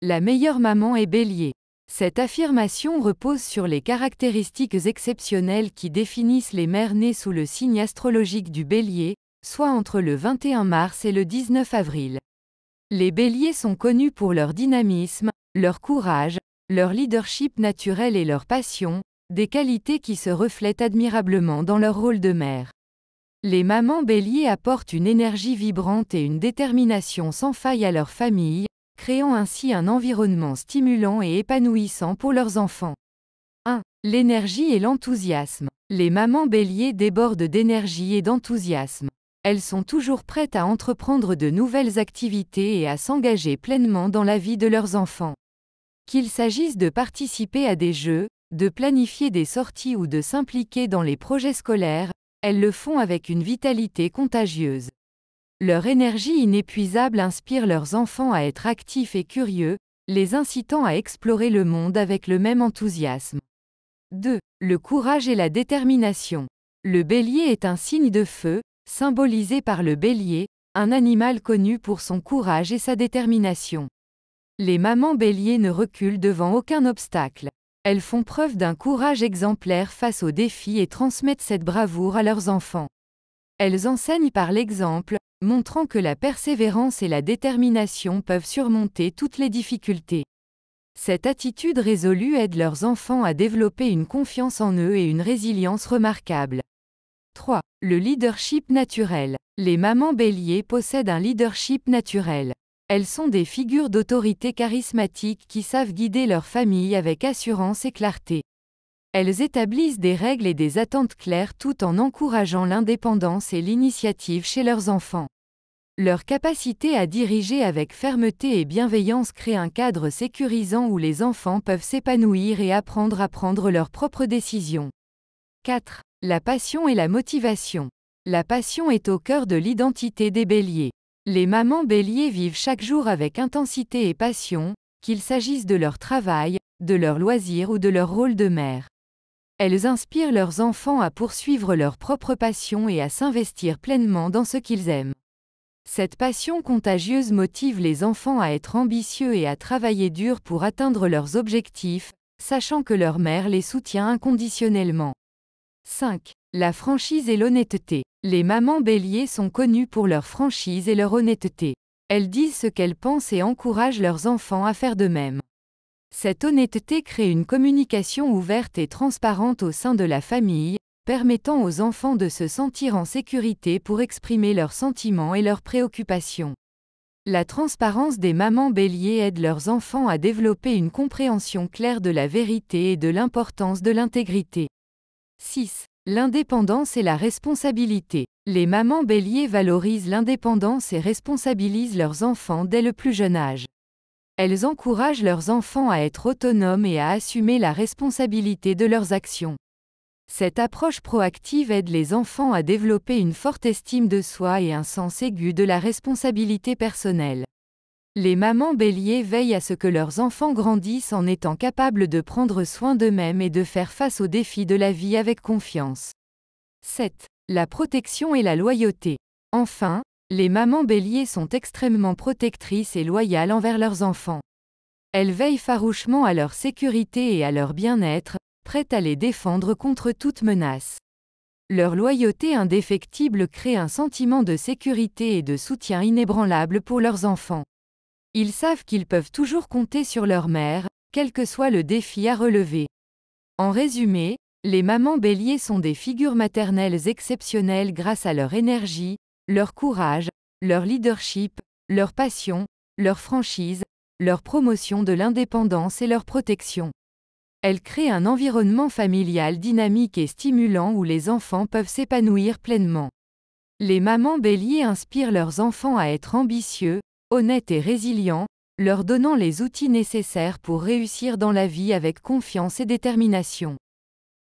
La meilleure maman est bélier. Cette affirmation repose sur les caractéristiques exceptionnelles qui définissent les mères nées sous le signe astrologique du bélier, soit entre le 21 mars et le 19 avril. Les béliers sont connus pour leur dynamisme, leur courage, leur leadership naturel et leur passion, des qualités qui se reflètent admirablement dans leur rôle de mère. Les mamans béliers apportent une énergie vibrante et une détermination sans faille à leur famille, créant ainsi un environnement stimulant et épanouissant pour leurs enfants. 1. L'énergie et l'enthousiasme. Les mamans béliers débordent d'énergie et d'enthousiasme. Elles sont toujours prêtes à entreprendre de nouvelles activités et à s'engager pleinement dans la vie de leurs enfants. Qu'il s'agisse de participer à des jeux, de planifier des sorties ou de s'impliquer dans les projets scolaires, elles le font avec une vitalité contagieuse. Leur énergie inépuisable inspire leurs enfants à être actifs et curieux, les incitant à explorer le monde avec le même enthousiasme. 2. Le courage et la détermination. Le bélier est un signe de feu, symbolisé par le bélier, un animal connu pour son courage et sa détermination. Les mamans béliers ne reculent devant aucun obstacle. Elles font preuve d'un courage exemplaire face aux défis et transmettent cette bravoure à leurs enfants. Elles enseignent par l'exemple, montrant que la persévérance et la détermination peuvent surmonter toutes les difficultés. Cette attitude résolue aide leurs enfants à développer une confiance en eux et une résilience remarquable. 3. Le leadership naturel. Les mamans béliers possèdent un leadership naturel. Elles sont des figures d'autorité charismatiques qui savent guider leur famille avec assurance et clarté. Elles établissent des règles et des attentes claires tout en encourageant l'indépendance et l'initiative chez leurs enfants. Leur capacité à diriger avec fermeté et bienveillance crée un cadre sécurisant où les enfants peuvent s'épanouir et apprendre à prendre leurs propres décisions. 4. La passion et la motivation. La passion est au cœur de l'identité des béliers. Les mamans béliers vivent chaque jour avec intensité et passion, qu'il s'agisse de leur travail, de leurs loisirs ou de leur rôle de mère. Elles inspirent leurs enfants à poursuivre leur propre passion et à s'investir pleinement dans ce qu'ils aiment. Cette passion contagieuse motive les enfants à être ambitieux et à travailler dur pour atteindre leurs objectifs, sachant que leur mère les soutient inconditionnellement. 5. La franchise et l'honnêteté. Les mamans béliers sont connues pour leur franchise et leur honnêteté. Elles disent ce qu'elles pensent et encouragent leurs enfants à faire de même. Cette honnêteté crée une communication ouverte et transparente au sein de la famille, permettant aux enfants de se sentir en sécurité pour exprimer leurs sentiments et leurs préoccupations. La transparence des mamans béliers aide leurs enfants à développer une compréhension claire de la vérité et de l'importance de l'intégrité. 6. L'indépendance et la responsabilité. Les mamans béliers valorisent l'indépendance et responsabilisent leurs enfants dès le plus jeune âge. Elles encouragent leurs enfants à être autonomes et à assumer la responsabilité de leurs actions. Cette approche proactive aide les enfants à développer une forte estime de soi et un sens aigu de la responsabilité personnelle. Les mamans béliers veillent à ce que leurs enfants grandissent en étant capables de prendre soin d'eux-mêmes et de faire face aux défis de la vie avec confiance. 7. La protection et la loyauté. Enfin, les mamans béliers sont extrêmement protectrices et loyales envers leurs enfants. Elles veillent farouchement à leur sécurité et à leur bien-être, prêtes à les défendre contre toute menace. Leur loyauté indéfectible crée un sentiment de sécurité et de soutien inébranlable pour leurs enfants. Ils savent qu'ils peuvent toujours compter sur leur mère, quel que soit le défi à relever. En résumé, les mamans béliers sont des figures maternelles exceptionnelles grâce à leur énergie, leur courage, leur leadership, leur passion, leur franchise, leur promotion de l'indépendance et leur protection. Elle crée un environnement familial dynamique et stimulant où les enfants peuvent s'épanouir pleinement. Les mamans béliers inspirent leurs enfants à être ambitieux, honnêtes et résilients, leur donnant les outils nécessaires pour réussir dans la vie avec confiance et détermination.